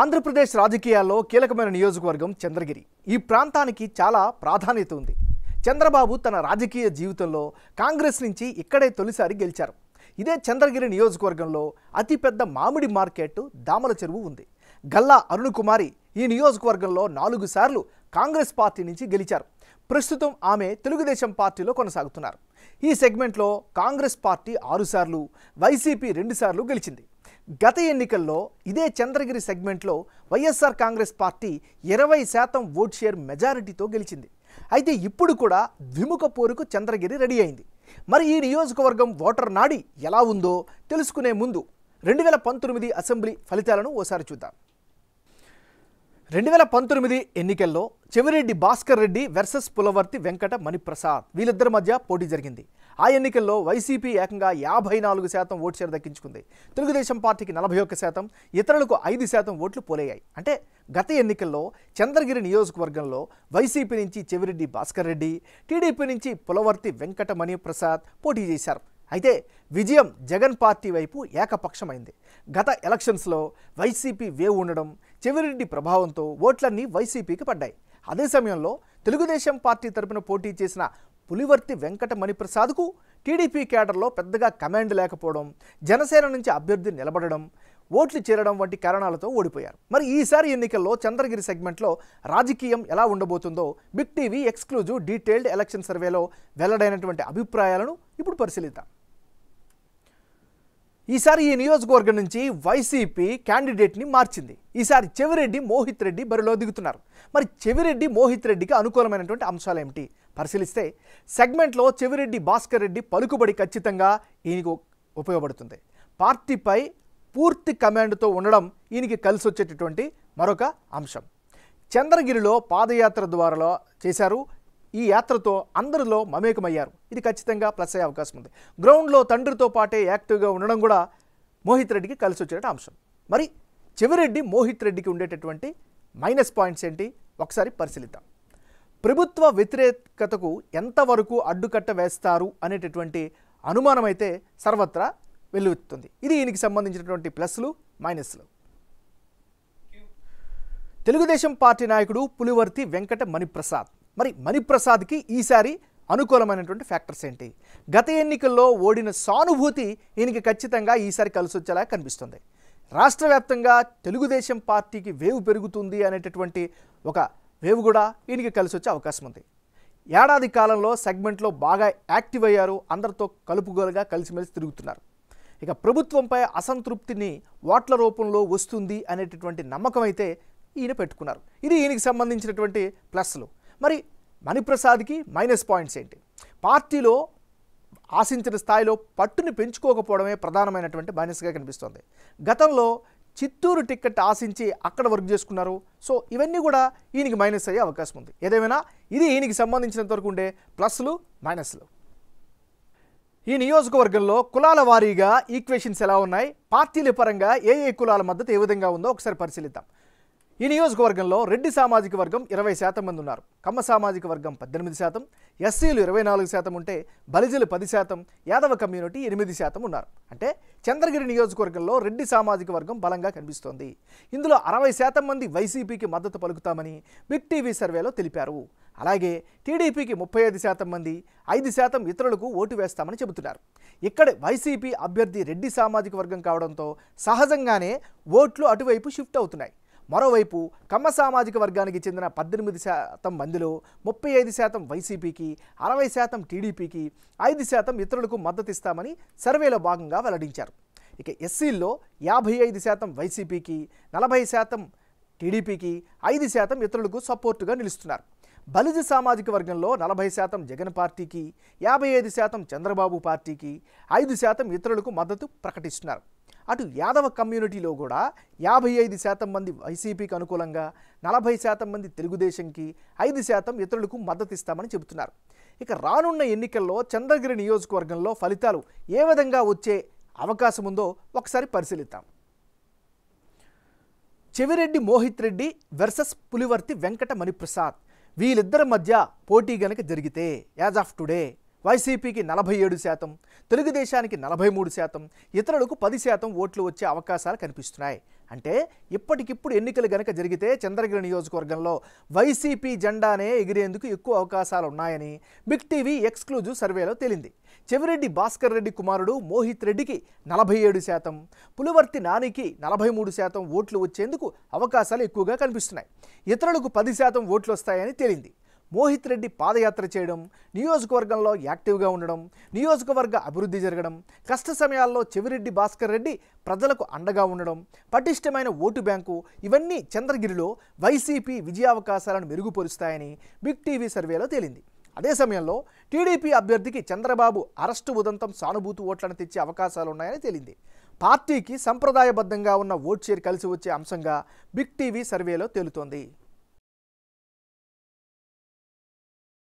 ఆంధ్రప్రదేశ్ రాజకీయాల్లో కీలకమైన నియోజకవర్గం చంద్రగిరి ఈ ప్రాంతానికి చాలా ప్రాధాన్యత ఉంది చంద్రబాబు తన రాజకీయ జీవితంలో కాంగ్రెస్ నుంచి ఇక్కడే తొలిసారి గెలిచారు ఇదే చంద్రగిరి నియోజకవర్గంలో అతిపెద్ద మామిడి మార్కెట్ దామల చెరువు ఉంది గల్లా అరుణ్ కుమారి ఈ నియోజకవర్గంలో నాలుగు సార్లు కాంగ్రెస్ పార్టీ నుంచి గెలిచారు ప్రస్తుతం ఆమె తెలుగుదేశం పార్టీలో కొనసాగుతున్నారు ఈ సెగ్మెంట్లో కాంగ్రెస్ పార్టీ ఆరుసార్లు వైసీపీ రెండుసార్లు గెలిచింది గత ఎన్నికల్లో ఇదే చంద్రగిరి సెగ్మెంట్లో వైఎస్ఆర్ కాంగ్రెస్ పార్టీ ఇరవై శాతం ఓట్ షేర్ మెజారిటీతో గెలిచింది అయితే ఇప్పుడు కూడా ద్విముఖ పోరుకు చంద్రగిరి రెడీ అయింది మరి ఈ నియోజకవర్గం ఓటర్ నాడి ఎలా ఉందో తెలుసుకునే ముందు రెండు వేల పంతొమ్మిది అసెంబ్లీ ఫలితాలను ఓసారి చూద్దాం రెండు వేల పంతొమ్మిది ఎన్నికల్లో చెవిరెడ్డి భాస్కర్ రెడ్డి వెర్సెస్ పులవర్తి వెంకట మణిప్రసాద్ వీళ్ళిద్దరి మధ్య పోటీ జరిగింది ఆ ఎన్నికల్లో వైసీపీ ఏకంగా యాభై నాలుగు శాతం ఓటు చేర దక్కించుకుంది తెలుగుదేశం పార్టీకి నలభై ఒక్క శాతం ఇతరులకు ఐదు శాతం ఓట్లు పోలేయాయి అంటే గత ఎన్నికల్లో చంద్రగిరి నియోజకవర్గంలో వైసీపీ నుంచి చెవిరెడ్డి భాస్కర్ రెడ్డి టీడీపీ నుంచి పులవర్తి వెంకటమణి ప్రసాద్ పోటీ చేశారు అయితే విజయం జగన్ పార్టీ వైపు ఏకపక్షమైంది గత ఎలక్షన్స్లో వైసీపీ వేవ్ ఉండడం చెవిరెడ్డి ప్రభావంతో ఓట్లన్నీ వైసీపీకి పడ్డాయి అదే సమయంలో తెలుగుదేశం పార్టీ తరపున పోటీ చేసిన పులివర్తి వెంకట మణిప్రసాద్కు టీడీపీ కేడర్లో పెద్దగా కమాండ్ లేకపోవడం జనసేన నుంచి అభ్యర్థి నిలబడడం ఓట్లు చేరడం వంటి కారణాలతో ఓడిపోయారు మరి ఈసారి ఎన్నికల్లో చంద్రగిరి సెగ్మెంట్లో రాజకీయం ఎలా ఉండబోతుందో big TV exclusive detailed election సర్వేలో వెల్లడైనటువంటి అభిప్రాయాలను ఇప్పుడు పరిశీలిద్దాం ఈసారి ఈ నియోజకవర్గం నుంచి వైసీపీ క్యాండిడేట్ని మార్చింది ఈసారి చెవిరెడ్డి మోహిత్ రెడ్డి బరిలో దిగుతున్నారు మరి చెవిరెడ్డి మోహిత్ రెడ్డికి అనుకూలమైనటువంటి అంశాలు ఏమిటి పరిశీలిస్తే సెగ్మెంట్లో చెవిరెడ్డి భాస్కర్ రెడ్డి పలుకుబడి ఖచ్చితంగా ఈయనకు ఉపయోగపడుతుంది పార్టీపై పూర్తి కమాండ్తో ఉండడం ఈయనకి కలిసి వచ్చేటటువంటి మరొక అంశం చంద్రగిరిలో పాదయాత్ర ద్వారాలో చేశారు ఈ యాత్రతో అందరిలో మమేకమయ్యారు ఇది ఖచ్చితంగా ప్లస్ అయ్యే అవకాశం ఉంది గ్రౌండ్లో తండ్రితో పాటే యాక్టివ్గా ఉండడం కూడా మోహిత్ రెడ్డికి కలిసి వచ్చేట అంశం మరి చెవిరెడ్డి మోహిత్ రెడ్డికి ఉండేటటువంటి మైనస్ పాయింట్స్ ఏంటి ఒకసారి పరిశీలిద్దాం ప్రభుత్వ వ్యతిరేకతకు ఎంతవరకు అడ్డుకట్ట వేస్తారు అనేటటువంటి అనుమానం అయితే సర్వత్రా వెలువెత్తుంది ఇది దీనికి సంబంధించినటువంటి ప్లస్లు మైనస్లు తెలుగుదేశం పార్టీ నాయకుడు పులివర్తి వెంకట మణిప్రసాద్ మరి మణిప్రసాద్కి ఈసారి అనుకూలమైనటువంటి ఫ్యాక్టర్స్ ఏంటి గత ఎన్నికల్లో ఓడిన సానుభూతి ఈయనకి ఖచ్చితంగా ఈసారి కలిసి వచ్చేలా కనిపిస్తుంది రాష్ట్ర వ్యాప్తంగా తెలుగుదేశం పార్టీకి వేవ్ పెరుగుతుంది అనేటటువంటి ఒక వేవ్ కూడా ఈయనకి కలిసి వచ్చే అవకాశం ఉంది ఏడాది కాలంలో సెగ్మెంట్లో బాగా యాక్టివ్ అయ్యారు అందరితో కలుపుగోలుగా కలిసిమెలిసి తిరుగుతున్నారు ఇక ప్రభుత్వంపై అసంతృప్తిని ఓట్ల రూపంలో వస్తుంది అనేటటువంటి నమ్మకం అయితే ఈయన పెట్టుకున్నారు ఇది ఈయనకి సంబంధించినటువంటి ప్లస్లు మరి మణిప్రసాద్కి మైనస్ పాయింట్స్ ఏంటి పార్టీలో ఆశించిన స్థాయిలో పట్టుని పెంచుకోకపోవడమే ప్రధానమైనటువంటి మైనస్గా కనిపిస్తోంది గతంలో చిత్తూరు టిక్కెట్ ఆశించి అక్కడ వర్క్ చేసుకున్నారు సో ఇవన్నీ కూడా ఈయనకి మైనస్ అయ్యే అవకాశం ఉంది ఏదేమైనా ఇది ఈయనకి సంబంధించినంత వరకు ఉండే ప్లస్లు మైనస్లు ఈ నియోజకవర్గంలో కులాల వారీగా ఈక్వేషన్స్ ఎలా ఉన్నాయి పార్టీల పరంగా ఏ ఏ కులాల మద్దతు ఏ విధంగా ఉందో ఒకసారి పరిశీలిద్దాం ఈ నియోజకవర్గంలో రెడ్డి సామాజిక వర్గం ఇరవై శాతం మంది ఉన్నారు కమ్మ సామాజిక వర్గం పద్దెనిమిది శాతం ఎస్సీలు ఇరవై నాలుగు శాతం ఉంటే బలిజలు పది శాతం యాదవ కమ్యూనిటీ ఎనిమిది శాతం ఉన్నారు అంటే చంద్రగిరి నియోజకవర్గంలో రెడ్డి సామాజిక వర్గం బలంగా కనిపిస్తోంది ఇందులో అరవై శాతం మంది వైసీపీకి మద్దతు పలుకుతామని బిగ్ టీవీ సర్వేలో తెలిపారు అలాగే టీడీపీకి ముప్పై ఐదు శాతం మంది ఐదు శాతం ఇతరులకు ఓటు వేస్తామని చెబుతున్నారు ఇక్కడ వైసీపీ అభ్యర్థి రెడ్డి సామాజిక వర్గం కావడంతో సహజంగానే ఓట్లు అటువైపు షిఫ్ట్ అవుతున్నాయి మరోవైపు కమ్మ సామాజిక వర్గానికి చెందిన పద్దెనిమిది శాతం మందిలో ముప్పై ఐదు శాతం వైసీపీకి అరవై శాతం టీడీపీకి ఐదు శాతం ఇతరులకు మద్దతిస్తామని సర్వేలో భాగంగా వెల్లడించారు ఇక ఎస్సీల్లో యాభై ఐదు శాతం వైసీపీకి నలభై శాతం టీడీపీకి ఐదు శాతం ఇతరులకు సపోర్టుగా నిలుస్తున్నారు బలిజ సామాజిక వర్గంలో నలభై శాతం జగన్ పార్టీకి యాభై ఐదు శాతం చంద్రబాబు పార్టీకి ఐదు శాతం ఇతరులకు మద్దతు ప్రకటిస్తున్నారు అటు యాదవ కమ్యూనిటీలో కూడా యాభై ఐదు శాతం మంది వైసీపీకి అనుకూలంగా నలభై శాతం మంది తెలుగుదేశంకి ఐదు శాతం ఇతరులకు మద్దతు ఇస్తామని చెబుతున్నారు ఇక రానున్న ఎన్నికల్లో చంద్రగిరి నియోజకవర్గంలో ఫలితాలు ఏ విధంగా వచ్చే అవకాశం ఉందో ఒకసారి పరిశీలిద్దాం చెవిరెడ్డి మోహిత్ రెడ్డి వెర్సెస్ పులివర్తి వెంకట మణిప్రసాద్ వీళ్ళిద్దరి మధ్య పోటీ గనక జరిగితే యాజ్ ఆఫ్ టుడే వైసీపీకి నలభై ఏడు శాతం తెలుగుదేశానికి నలభై మూడు శాతం ఇతరులకు పది శాతం ఓట్లు వచ్చే అవకాశాలు కనిపిస్తున్నాయి అంటే ఇప్పటికిప్పుడు ఎన్నికలు గనక జరిగితే చంద్రగిరి నియోజకవర్గంలో వైసీపీ జెండానే ఎగిరేందుకు ఎక్కువ అవకాశాలు ఉన్నాయని బిగ్ టీవీ ఎక్స్క్లూజివ్ సర్వేలో తేలింది చెవిరెడ్డి భాస్కర్ రెడ్డి కుమారుడు మోహిత్ రెడ్డికి నలభై ఏడు శాతం పులివర్తి నానికి నలభై మూడు శాతం ఓట్లు వచ్చేందుకు అవకాశాలు ఎక్కువగా కనిపిస్తున్నాయి ఇతరులకు పది శాతం ఓట్లు వస్తాయని తేలింది మోహిత్ రెడ్డి పాదయాత్ర చేయడం నియోజకవర్గంలో యాక్టివ్గా ఉండడం నియోజకవర్గ అభివృద్ధి జరగడం కష్ట సమయాల్లో చెవిరెడ్డి భాస్కర్ రెడ్డి ప్రజలకు అండగా ఉండడం పటిష్టమైన ఓటు బ్యాంకు ఇవన్నీ చంద్రగిరిలో వైసీపీ విజయావకాశాలను మెరుగుపరుస్తాయని బిగ్ టీవీ సర్వేలో తేలింది అదే సమయంలో టీడీపీ అభ్యర్థికి చంద్రబాబు అరెస్టు ఉదంతం సానుభూతి ఓట్లను తెచ్చే అవకాశాలున్నాయని తేలింది పార్టీకి సంప్రదాయబద్ధంగా ఉన్న ఓట్ షేర్ కలిసి వచ్చే అంశంగా బిగ్ టీవీ సర్వేలో తేలుతోంది